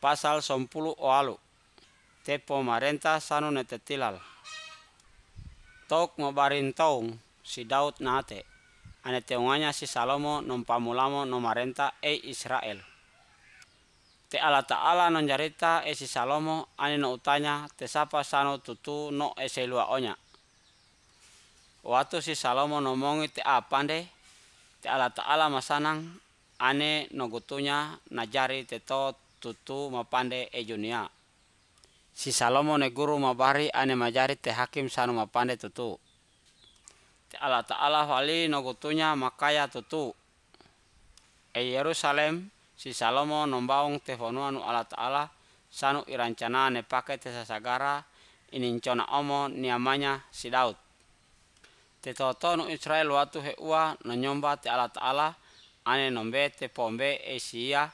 pasal sompulu oalu. tepo marenta sanu netetilal. Tok tong si Daud nate. Ane teunganya si Salomo numpamulamo nomarenta e Israel. Te ala ta'ala non jarita e si Salomo ane no utanya te sapa sano tutu no e selua onya. Watu si Salomo nomongi te apande te ala ta'ala masanang ane no najari te tot tutu mapande e junia si salomo ne guru mabari ane majari te hakim sanu ma pande tutu te ala taala wali nogutunya makaya tutu e yerusalem si salomo nombaung te honua nu ala taala sanu irancana ne pake te sasagara inincona omo niamanya si daud te toto nu israel watu he ua nanyomba te ala taala ane nombe te pombe e sia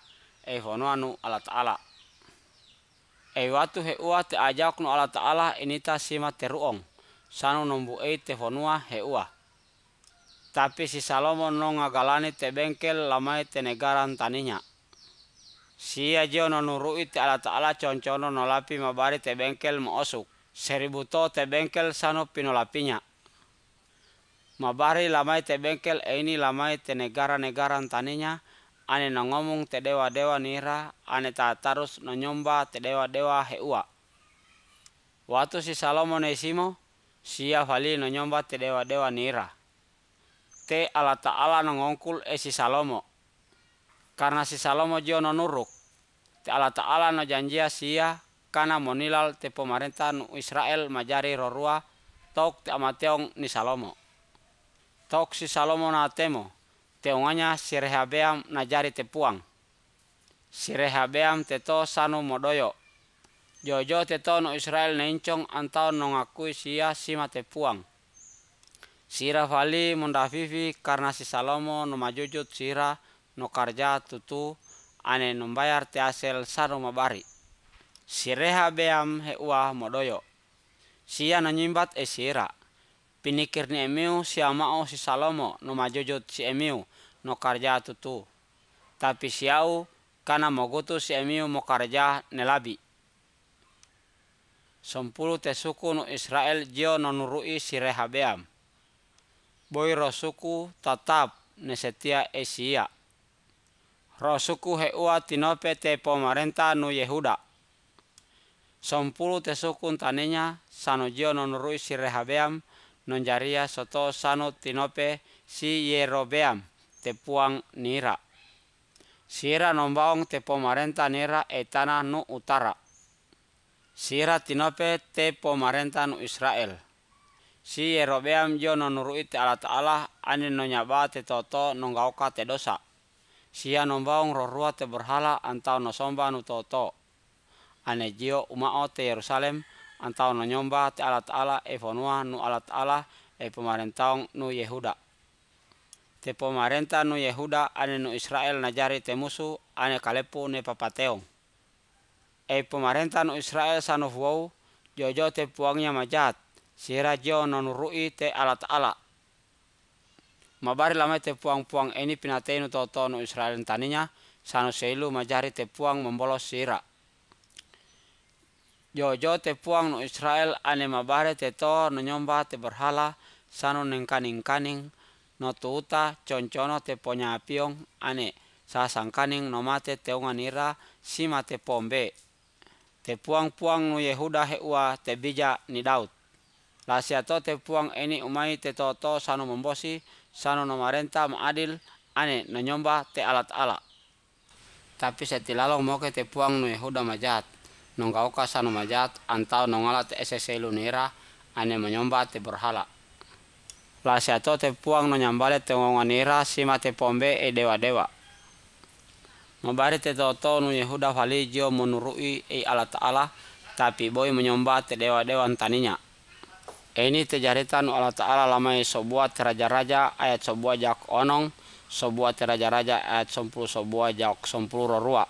e hono anu ala. Ta'ala e watu he ua te ajak nu ala Ta'ala inita sima teruong sanu nombu e te honua he ua tapi si Salomo no ngagalani te bengkel lamai te negaran taninya Si ajo no nurui te ala Ta'ala concono no lapi mabari te bengkel mo osuk seribu to te bengkel sano pinolapinya mabari lamai te bengkel e ini lamai te negara-negara taninya ane na ngomong te dewa dewa nira ane ta tarus na nyomba te dewa dewa heua watu si salomo na isimo sia fali na nyomba te dewa dewa nira te ala ala na ngongkul e si salomo karena si salomo jo na nuruk te ala ala na janjia sia karena monilal te pemerintah nu Israel majari rorua tok te amateong ni Salomo. Tok si Salomo na temo teunganya sirehabeam najari tepuang. Sirehabeam teto sanu modoyo. Jojo teto no Israel nencong antau nongakui sia sima tepuang. Sira fali mundafifi karena si Salomo no majujut sira no karja tutu ane no bayar te asel sanu mabari. Sirehabeam heua modoyo. Sia nanyimbat esira. sira pinikir ni emiu si amao si salomo no majojot si emiu no karja tutu tapi siau karena mogutu si emiu mo karja nelabi Sempuluh tesuku no Israel jio nonurui si Rehabeam. Boy rosuku tatap nesetia Esia. Rosuku heua tinope te pomarenta nu Yehuda. Sempuluh tesuku tanenya sanojio nonurui si Rehabeam nonjaria soto sano tinope si yerobeam te puang nira. Sira nombaong te pomarenta nira etana nu utara. Sira tinope te pomarenta nu Israel. Si yerobeam jo nonurui te alat Allah ane nonyaba te toto nonggauka te dosa. Sia nombaong rorua te berhala antau nosomba nu toto. Ane jio umao te Yerusalem Antau na nyomba te ala e fonua nu alat ala e pemarentaung nu Yehuda. Te pemarenta nu Yehuda ane nu Israel najari jari te musu ane kalepu ne papateong. E pemarenta nu Israel sanu fuau jojo te puangnya majat sira jo non rui te ala taala. Mabari lama te puang-puang ini pinatenu toto nu Israel taninya sanu seilu majari te puang membolos sira. Jojo yo te puang no Israel ane mabare te tor no nyomba te berhala sano neng kaning kaning no tuuta concono te ponya apiong ane sasang kaning no mate te unganira sima te pombe te puang puang no Yehuda he ua te bija ni Daud lasiato te puang eni umai te toto sano membosi sano no marenta ma adil ane no nyomba te alat ala tapi setilalong moke te puang no Yehuda majat Nongkau kasano majat antau nongala te SSC lunera ane menyomba te berhala. La ato te puang no nyambale te ngongonira sima te pombe e dewa dewa. Mabari te toto nu Yehuda Falijio menurui e Allah Ta'ala tapi boy menyomba te dewa dewa taninya. Ini tejaritan ala Ta'ala lamai e sebuah te raja raja ayat sebuah jak onong sebuah te raja raja ayat sempul sebuah jak sempul rorua.